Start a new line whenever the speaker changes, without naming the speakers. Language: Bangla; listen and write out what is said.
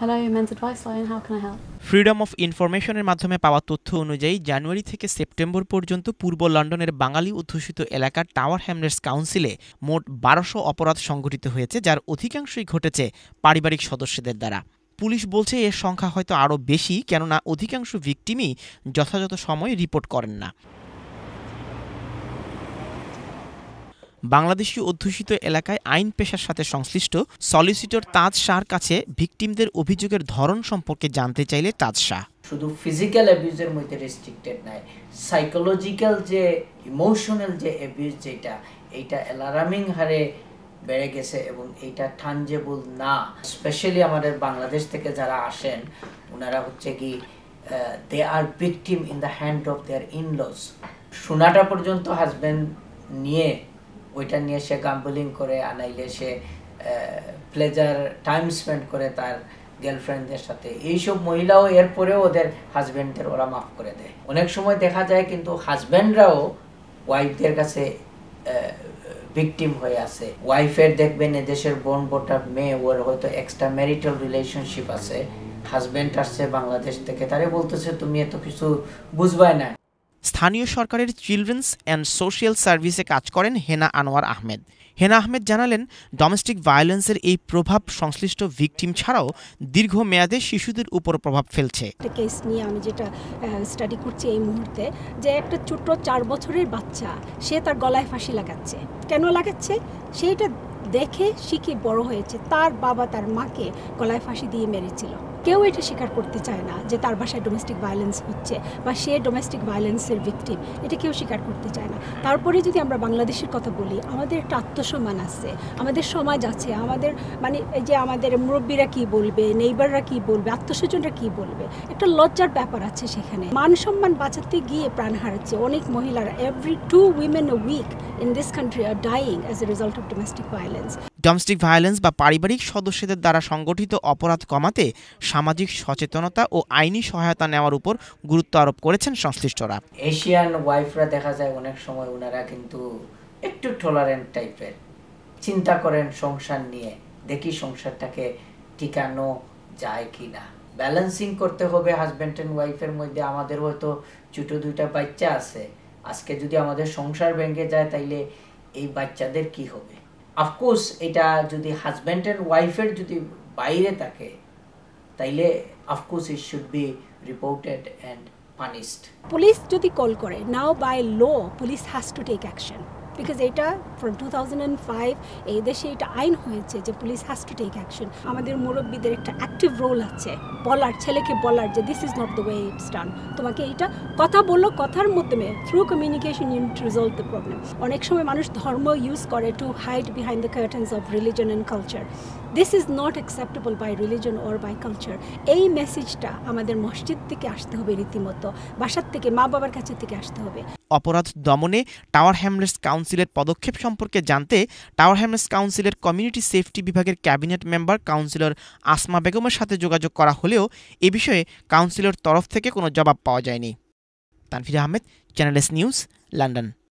hello humans advice line how can I help
freedom of ইনফরমেশনের মাধ্যমে পাওয়া তথ্য অনুযায়ী জানুয়ারি থেকে সেপ্টেম্বর পর্যন্ত পূর্ব লন্ডনের বাঙালি অধ্যুষিত এলাকার টাওয়ার হ্যামলেটস কাউন্সিলে মোট বারোশো অপরাধ সংঘটিত হয়েছে যার অধিকাংশই ঘটেছে পারিবারিক সদস্যদের দ্বারা পুলিশ বলছে এর সংখ্যা হয়তো আরও বেশি কেননা অধিকাংশ ভিকটিমই যথাযথ সময় রিপোর্ট করেন না বাংলাদেশি অধ্যুষিত এলাকায় আইন পেশার সাথে সংশ্লিষ্ট সলিসিটর তাজ শাহর কাছে ভিকটিমদের অভিযোগের ধরন সম্পর্কে জানতে চাইলে তাজ শাহ
শুধু ফিজিক্যাল অ্যাবিউজের মধ্যে রেস্ট্রিক্টেড নাই সাইকোলজিক্যাল যে ইমোশনাল যে অ্যাবিউজ যেটা এটা অ্যালারামিং হারে বেড়ে গেছে এবং এটা টানজেবল না স্পেশালি আমাদের বাংলাদেশ থেকে যারা আসেন ওনারা হচ্ছে কি they are victim in the hand of their in laws শোনাটা পর্যন্ত হাজব্যান্ড নিয়ে ওইটা নিয়ে সে গাম্বলিং করে আনাইলে সে প্লেজার টাইম স্পেন্ড করে তার গার্লফ্রেন্ডদের সাথে এইসব মহিলাও এরপরেও ওদের হাজব্যান্ডদের ওরা মাফ করে দেয় অনেক সময় দেখা যায় কিন্তু হাজব্যান্ডরাও ওয়াইফদের কাছে ভিকটিম হয়ে আছে ওয়াইফের দেখবেন এদেশের বোন বোটা মেয়ে ওর হয়তো এক্সট্রা ম্যারিটাল রিলেশনশিপ আছে হাজব্যান্ড আসছে বাংলাদেশ থেকে তারে বলতেছে তুমি এত কিছু
বুঝবাই না স্থানীয় সরকারের চিলড্রেন্স অ্যান্ড সোশ্যাল সার্ভিসে কাজ করেন হেনা আনোয়ার আহমেদ হেনা আহমেদ জানালেন ডোমেস্টিক ভায়োলেন্সের এই প্রভাব সংশ্লিষ্ট ভিকটিম ছাড়াও দীর্ঘ মেয়াদে শিশুদের উপর প্রভাব ফেলছে
একটা কেস নিয়ে আমি যেটা স্টাডি করছি এই মুহূর্তে যে একটা ছোট্ট চার বছরের বাচ্চা সে তার গলায় ফাঁসি লাগাচ্ছে কেন লাগাচ্ছে সেইটা দেখে শিখে বড় হয়েছে তার বাবা তার মাকে গলায় ফাঁসি দিয়ে মেরেছিল কেউ এটা স্বীকার করতে চায় না যে তার বাসায় ডোমেস্টিক ভায়োলেন্স হচ্ছে বা সে ডোমেস্টিক ভায়োলেন্সের ভিকটিম এটা কেউ স্বীকার করতে চায় না তারপরে যদি আমরা বাংলাদেশের কথা বলি আমাদের একটা আত্মসম্মান আছে আমাদের সমাজ আছে আমাদের মানে এই যে আমাদের মুরব্বীরা কি বলবে নেইবাররা কি বলবে আত্মস্বজনরা কি বলবে একটা লজ্জার ব্যাপার আছে সেখানে মান সম্মান বাঁচাতে গিয়ে প্রাণ হারাচ্ছে অনেক মহিলারা every two women week in this country are dying as a result of domestic violence
domestic violence বা পারিবারিক সদস্যদের দ্বারা সংগঠিত অপরাধ কমাতে সামাজিক সচেতনতা ও আইনি সহায়তা নেওয়ার উপর গুরুত্ব আরোপ করেছেন সংশ্লিষ্টরা এশিয়ান
ওয়াইফরা দেখা যায় অনেক সময় ওনারা কিন্তু একটু টলারেন্ট টাইপের চিন্তা করেন সংসার নিয়ে দেখি সংসারটাকে টিকানো যায় কি না ব্যালেন্সিং করতে হবে হাজব্যান্ড অ্যান্ড ওয়াইফের মধ্যে আমাদের হয়তো ছোটো দুইটা বাচ্চা আছে আজকে যদি আমাদের সংসার ভেঙে যায় তাইলে এই বাচ্চাদের কি হবে আফকোর্স এটা যদি হাজব্যান্ড অ্যান্ড ওয়াইফের যদি বাইরে থাকে তাইলে of course it should be reported and punished
police যদি কল করে now by law police has to take action because এটা ফ্রম টু থাউজেন্ড ফাইভ এই দেশে এটা আইন হয়েছে যে police has to take action আমাদের মুরব্বীদের একটা অ্যাক্টিভ রোল আছে বলার ছেলেকে বলার যে this is not the way it's done তোমাকে এইটা কথা বলো কথার মাধ্যমে through communication you resolve the problem অনেক সময় মানুষ ধর্ম ইউজ করে to hide behind the curtains of religion and culture this is not acceptable by religion or by culture এই মেসেজটা আমাদের মসজিদ থেকে আসতে হবে রীতিমতো বাসার থেকে মা বাবার কাছে থেকে আসতে হবে
অপরাধ দমনে টাওয়ার হ্যামলেটস কাউন্সিলের পদক্ষেপ সম্পর্কে জানতে টাওয়ার হ্যামলেটস কাউন্সিলের কমিউনিটি সেফটি বিভাগের ক্যাবিনেট মেম্বার কাউন্সিলর আসমা বেগমের সাথে যোগাযোগ করা হলেও এ বিষয়ে কাউন্সিলর তরফ থেকে কোনো জবাব পাওয়া যায়নি Tanfir Ahmed S news London